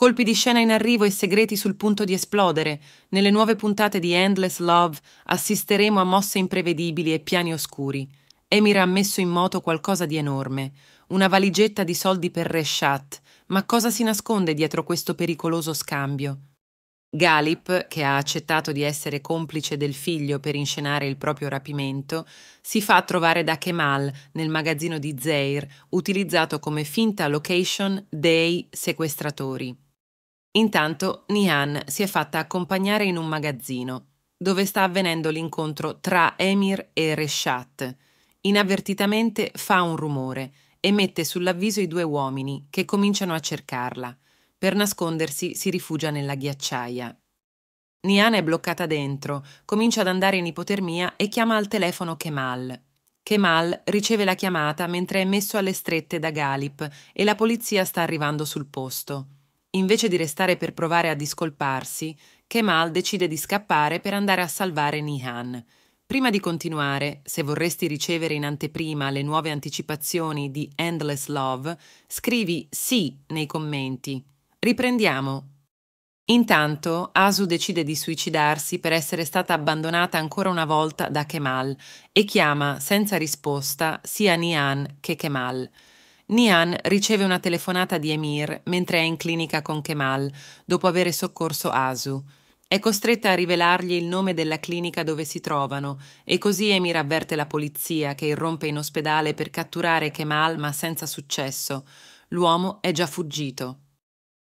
colpi di scena in arrivo e segreti sul punto di esplodere, nelle nuove puntate di Endless Love assisteremo a mosse imprevedibili e piani oscuri. Emir ha messo in moto qualcosa di enorme, una valigetta di soldi per Reshat, ma cosa si nasconde dietro questo pericoloso scambio? Galip, che ha accettato di essere complice del figlio per inscenare il proprio rapimento, si fa trovare da Kemal nel magazzino di Zeir, utilizzato come finta location dei sequestratori. Intanto Nihan si è fatta accompagnare in un magazzino, dove sta avvenendo l'incontro tra Emir e Reshat. Inavvertitamente fa un rumore e mette sull'avviso i due uomini che cominciano a cercarla. Per nascondersi si rifugia nella ghiacciaia. Nihan è bloccata dentro, comincia ad andare in ipotermia e chiama al telefono Kemal, Kemal riceve la chiamata mentre è messo alle strette da Galip e la polizia sta arrivando sul posto. Invece di restare per provare a discolparsi, Kemal decide di scappare per andare a salvare Nihan. Prima di continuare, se vorresti ricevere in anteprima le nuove anticipazioni di Endless Love, scrivi sì nei commenti. Riprendiamo. Intanto, Asu decide di suicidarsi per essere stata abbandonata ancora una volta da Kemal e chiama, senza risposta, sia Nihan che Kemal. Nian riceve una telefonata di Emir mentre è in clinica con Kemal, dopo aver soccorso Asu. È costretta a rivelargli il nome della clinica dove si trovano e così Emir avverte la polizia che irrompe in ospedale per catturare Kemal ma senza successo. L'uomo è già fuggito.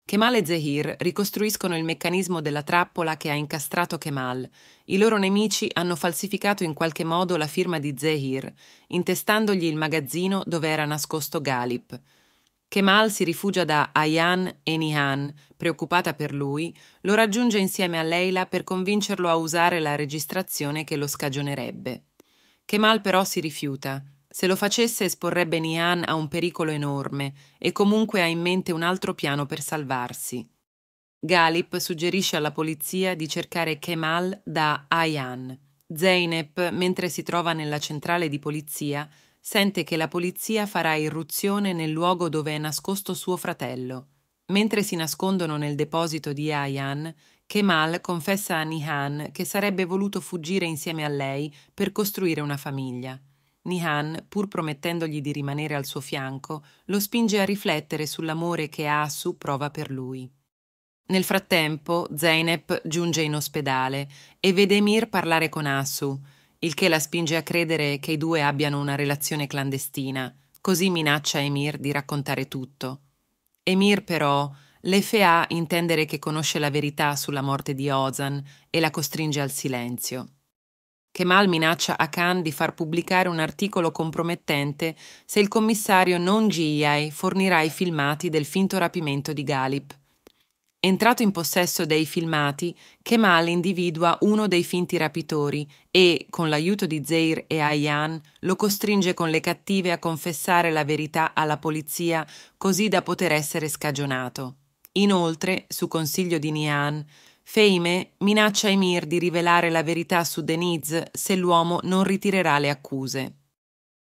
Kemal e Zehir ricostruiscono il meccanismo della trappola che ha incastrato Kemal. I loro nemici hanno falsificato in qualche modo la firma di Zehir, intestandogli il magazzino dove era nascosto Galip. Kemal si rifugia da Ayan e Nihan, preoccupata per lui, lo raggiunge insieme a Leila per convincerlo a usare la registrazione che lo scagionerebbe. Kemal però si rifiuta, se lo facesse esporrebbe Nian a un pericolo enorme e comunque ha in mente un altro piano per salvarsi. Galip suggerisce alla polizia di cercare Kemal da Ayan. Zeynep, mentre si trova nella centrale di polizia, sente che la polizia farà irruzione nel luogo dove è nascosto suo fratello. Mentre si nascondono nel deposito di Ayan, Kemal confessa a Nihan che sarebbe voluto fuggire insieme a lei per costruire una famiglia. Nihan, pur promettendogli di rimanere al suo fianco, lo spinge a riflettere sull'amore che Asu prova per lui. Nel frattempo, Zeynep giunge in ospedale e vede Emir parlare con Asu, il che la spinge a credere che i due abbiano una relazione clandestina, così minaccia Emir di raccontare tutto. Emir, però, le fa intendere che conosce la verità sulla morte di Ozan e la costringe al silenzio. Kemal minaccia a Khan di far pubblicare un articolo compromettente se il commissario non Giyai fornirà i filmati del finto rapimento di Galip. Entrato in possesso dei filmati, Kemal individua uno dei finti rapitori e, con l'aiuto di Zeir e Ayan, lo costringe con le cattive a confessare la verità alla polizia così da poter essere scagionato. Inoltre, su consiglio di Nian, Feime minaccia Emir di rivelare la verità su Deniz se l'uomo non ritirerà le accuse.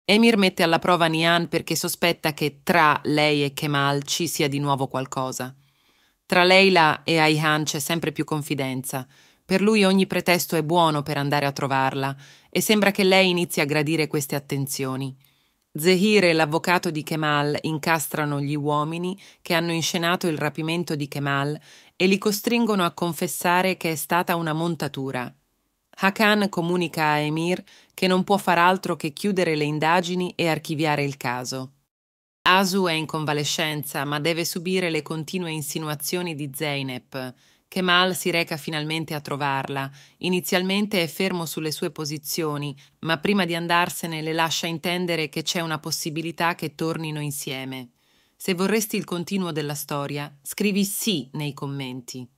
Emir mette alla prova Nian perché sospetta che tra lei e Kemal ci sia di nuovo qualcosa. Tra Leila e Aihan c'è sempre più confidenza. Per lui ogni pretesto è buono per andare a trovarla e sembra che lei inizi a gradire queste attenzioni. Zehir e l'avvocato di Kemal incastrano gli uomini che hanno inscenato il rapimento di Kemal e li costringono a confessare che è stata una montatura. Hakan comunica a Emir che non può far altro che chiudere le indagini e archiviare il caso. Asu è in convalescenza, ma deve subire le continue insinuazioni di Zeynep, Kemal si reca finalmente a trovarla. Inizialmente è fermo sulle sue posizioni, ma prima di andarsene le lascia intendere che c'è una possibilità che tornino insieme. Se vorresti il continuo della storia, scrivi sì nei commenti.